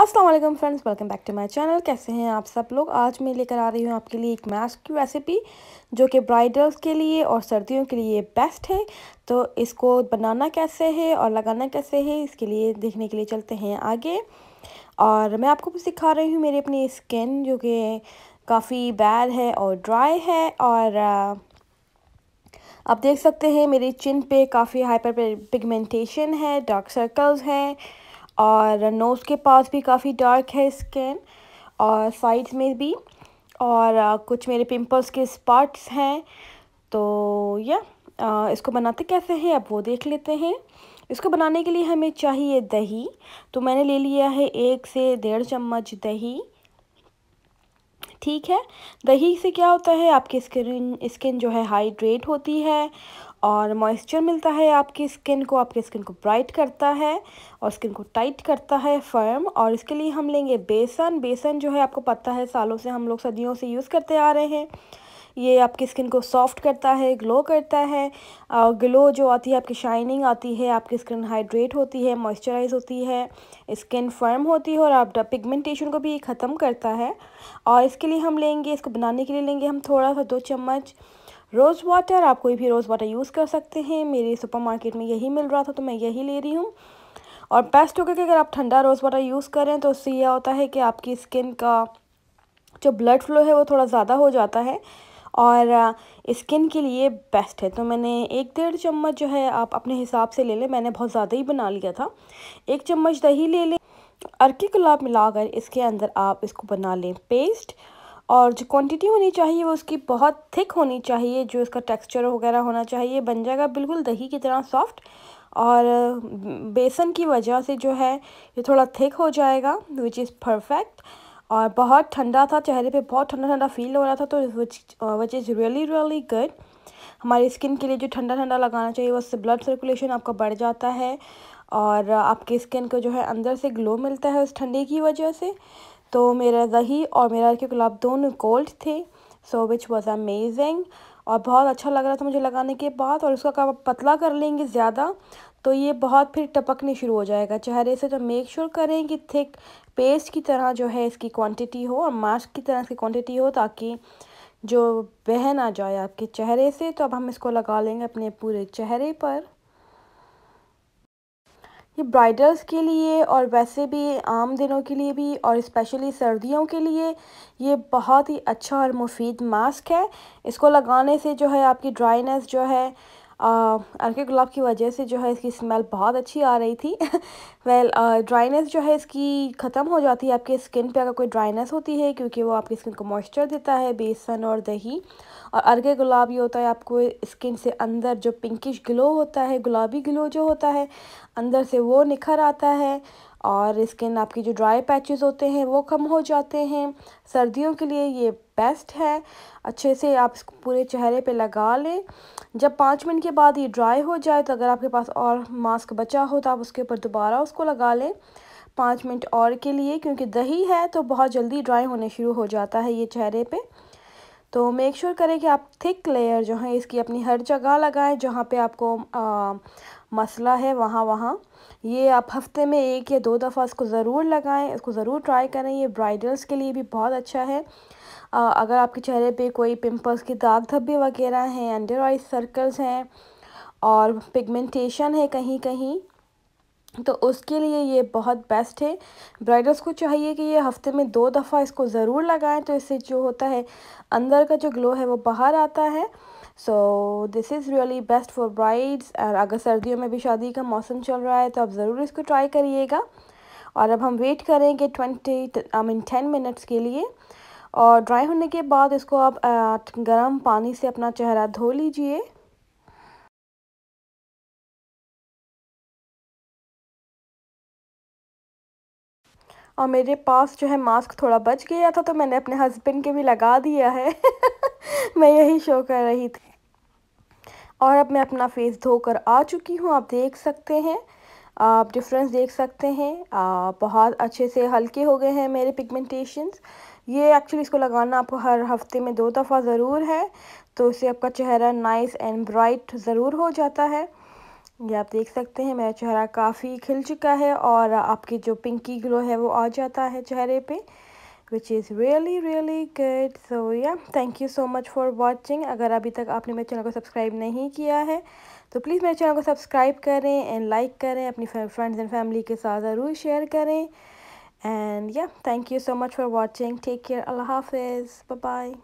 Aslam friends welcome back to my channel कैसे हैं आप सब लोग आज मैं लेकर आ रही हूँ आपके लिए एक मास्क की रेसिपी जो कि ब्राइडल्स के लिए और सर्दियों के लिए बेस्ट है तो इसको बनाना कैसे है और लगाना कैसे है इसके लिए देखने के लिए चलते हैं आगे और मैं आपको भी सिखा रही हूँ मेरी अपनी स्किन जो कि काफ़ी बैड है और ड्राई है और आप देख सकते हैं मेरी चिन पे काफ़ी हाइपर पिगमेंटेशन है डार्क सर्कल्स हैं और नोज़ के पास भी काफ़ी डार्क है स्किन और साइड्स में भी और uh, कुछ मेरे पिंपल्स के स्पॉट्स हैं तो या uh, इसको बनाते कैसे हैं अब वो देख लेते हैं इसको बनाने के लिए हमें चाहिए दही तो मैंने ले लिया है एक से डेढ़ चम्मच दही ठीक है दही से क्या होता है आपकी स्किन स्किन जो है हाइड्रेट होती है और मॉइस्चर मिलता है आपकी स्किन को आपकी स्किन को ब्राइट करता है और स्किन को टाइट करता है फर्म और इसके लिए हम लेंगे बेसन बेसन जो है आपको पता है सालों से हम लोग सदियों से यूज़ करते आ रहे हैं ये आपकी स्किन को सॉफ्ट करता है ग्लो करता है और ग्लो जो आती है आपकी शाइनिंग आती है आपकी स्किन हाइड्रेट होती है मॉइस्चराइज होती है स्किन फर्म होती है और आप पिगमेंटेशन को भी ये ख़त्म करता है और इसके लिए हम लेंगे इसको बनाने के लिए लेंगे हम थोड़ा सा दो चम्मच रोज़ वाटर आप कोई भी रोज़ वाटर यूज़ कर सकते हैं मेरे सुपर मार्केट में यही मिल रहा था तो मैं यही ले रही हूँ और बेस्ट होगा कि अगर आप ठंडा रोज़ वाटर यूज़ करें तो उससे यह होता है कि आपकी स्किन का जो ब्लड फ्लो है वो थोड़ा ज़्यादा हो जाता है और स्किन के लिए बेस्ट है तो मैंने एक डेढ़ चम्मच जो है आप अपने हिसाब से ले लें मैंने बहुत ज़्यादा ही बना लिया था एक चम्मच दही ले लें अर्के गुलाब मिलाकर इसके अंदर आप इसको बना लें पेस्ट और जो क्वांटिटी होनी चाहिए वो उसकी बहुत थिक होनी चाहिए जो इसका टेक्सचर वगैरह होना चाहिए बन जाएगा बिल्कुल दही की तरह सॉफ्ट और बेसन की वजह से जो है ये थोड़ा थिक हो जाएगा विच इज़ परफेक्ट और बहुत ठंडा था चेहरे पे बहुत ठंडा ठंडा फील हो रहा था तो which is really really good हमारी स्किन के लिए जो ठंडा ठंडा लगाना चाहिए उससे ब्लड सर्कुलेशन आपका बढ़ जाता है और आपकी स्किन को जो है अंदर से ग्लो मिलता है उस ठंडे की वजह से तो मेरा दही और मेरा के गुलाब दोनों कोल्ड थे सो विच वॉज़ अमेजिंग और बहुत अच्छा लग रहा था मुझे लगाने के बाद और उसका कब पतला कर लेंगे ज़्यादा तो ये बहुत फिर टपकने शुरू हो जाएगा चेहरे से तो मेक श्योर करें कि थिक पेस्ट की तरह जो है इसकी क्वांटिटी हो और मास्क की तरह इसकी क्वांटिटी हो ताकि जो बह ना जाए आपके चेहरे से तो अब हम इसको लगा लेंगे अपने पूरे चेहरे पर ये ब्राइडल्स के लिए और वैसे भी आम दिनों के लिए भी और स्पेशली सर्दियों के लिए ये बहुत ही अच्छा और मुफीद मास्क है इसको लगाने से जो है आपकी ड्राइनेस जो है अर्के गुलाब की वजह से जो है इसकी स्मेल बहुत अच्छी आ रही थी वेल ड्राइनेस जो है इसकी ख़त्म हो जाती है आपके स्किन पे अगर कोई ड्राइनेस होती है क्योंकि वो आपकी स्किन को मॉइस्चर देता है बेसन और दही और अर्के गुलाब ये होता है आपको स्किन से अंदर जो पिंकिश ग्लो होता है गुलाबी ग्लो जो होता है अंदर से वो निखर आता है और स्किन आपकी जो ड्राई पैचेस होते हैं वो कम हो जाते हैं सर्दियों के लिए ये बेस्ट है अच्छे से आप इसको पूरे चेहरे पे लगा लें जब पाँच मिनट के बाद ये ड्राई हो जाए तो अगर आपके पास और मास्क बचा हो तो आप उसके ऊपर दोबारा उसको लगा लें पाँच मिनट और के लिए क्योंकि दही है तो बहुत जल्दी ड्राई होने शुरू हो जाता है ये चेहरे पर तो मेक श्योर sure करें कि आप थिक लेयर जो है इसकी अपनी हर जगह लगाएं जहाँ पे आपको आ, मसला है वहाँ वहाँ ये आप हफ्ते में एक या दो दफ़ा इसको ज़रूर लगाएं इसको ज़रूर ट्राई करें ये ब्राइडल्स के लिए भी बहुत अच्छा है अगर आपके चेहरे पे कोई पिंपल्स के दाग धब्बे वगैरह हैं अंडर आई सर्कल्स हैं और पिगमेंटेशन है कहीं कहीं तो उसके लिए ये बहुत बेस्ट है ब्राइडल्स को चाहिए कि ये हफ्ते में दो दफ़ा इसको ज़रूर लगाएं तो इससे जो होता है अंदर का जो ग्लो है वो बाहर आता है so this is really best for brides और अगर सर्दियों में भी शादी का मौसम चल रहा है तो आप ज़रूर इसको ट्राई करिएगा और अब हम वेट करेंगे twenty I mean ten minutes के लिए और ड्राई होने के बाद इसको आप गर्म पानी से अपना चेहरा धो लीजिए और मेरे पास जो है मास्क थोड़ा बच गया था तो मैंने अपने हस्बैंड के भी लगा दिया है मैं यही शो कर रही थी और अब मैं अपना फेस धोकर आ चुकी हूँ आप देख सकते हैं आप डिफरेंस देख सकते हैं आ, बहुत अच्छे से हल्के हो गए हैं मेरे पिगमेंटेशंस ये एक्चुअली इसको लगाना आपको हर हफ्ते में दो दफ़ा ज़रूर है तो इससे आपका चेहरा नाइस एंड ब्राइट ज़रूर हो जाता है ये आप देख सकते हैं मेरा चेहरा काफ़ी खिल चुका है और आपकी जो पिंकी ग्लो है वो आ जाता है चेहरे पे which is really really good so yeah thank you so much for watching अगर अभी तक आपने मेरे चैनल को सब्सक्राइब नहीं किया है तो प्लीज़ मेरे चैनल को सब्सक्राइब करें एंड लाइक करें अपनी फ्रेंड्स एंड फैमिली के साथ ज़रूर शेयर करें and yeah thank you so much for watching take care allah hafiz bye bye